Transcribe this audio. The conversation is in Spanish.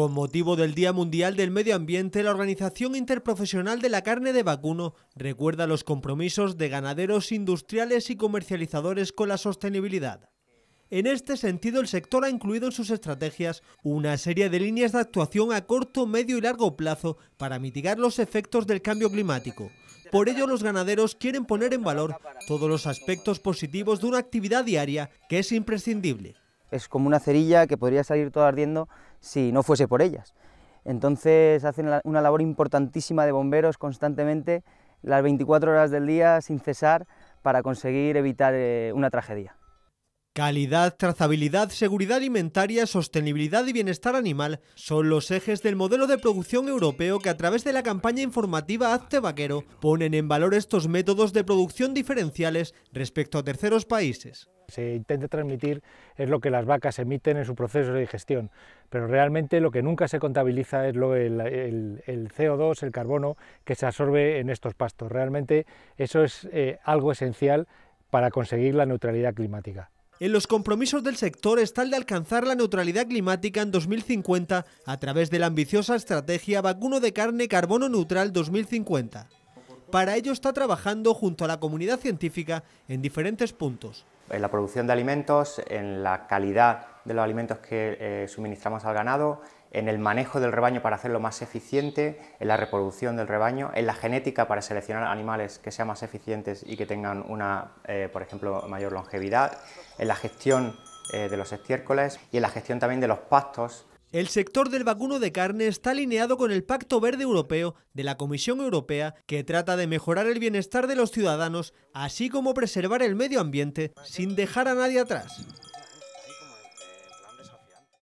Con motivo del Día Mundial del Medio Ambiente, la Organización Interprofesional de la Carne de Vacuno recuerda los compromisos de ganaderos industriales y comercializadores con la sostenibilidad. En este sentido, el sector ha incluido en sus estrategias una serie de líneas de actuación a corto, medio y largo plazo para mitigar los efectos del cambio climático. Por ello, los ganaderos quieren poner en valor todos los aspectos positivos de una actividad diaria que es imprescindible, es como una cerilla que podría salir toda ardiendo si no fuese por ellas. Entonces hacen una labor importantísima de bomberos constantemente, las 24 horas del día, sin cesar, para conseguir evitar eh, una tragedia. Calidad, trazabilidad, seguridad alimentaria, sostenibilidad y bienestar animal son los ejes del modelo de producción europeo que a través de la campaña informativa Hazte Vaquero ponen en valor estos métodos de producción diferenciales respecto a terceros países se intente transmitir es lo que las vacas emiten en su proceso de digestión, pero realmente lo que nunca se contabiliza es lo, el, CO2, el carbono que se absorbe en estos pastos. Realmente eso es eh, algo esencial para conseguir la neutralidad climática. En los compromisos del sector está el de alcanzar la neutralidad climática en 2050 a través de la ambiciosa estrategia Vacuno de Carne Carbono Neutral 2050. Para ello está trabajando junto a la comunidad científica en diferentes puntos en la producción de alimentos, en la calidad de los alimentos que eh, suministramos al ganado, en el manejo del rebaño para hacerlo más eficiente, en la reproducción del rebaño, en la genética para seleccionar animales que sean más eficientes y que tengan una, eh, por ejemplo, mayor longevidad, en la gestión eh, de los estiércoles y en la gestión también de los pastos el sector del vacuno de carne está alineado con el Pacto Verde Europeo de la Comisión Europea que trata de mejorar el bienestar de los ciudadanos, así como preservar el medio ambiente sin dejar a nadie atrás.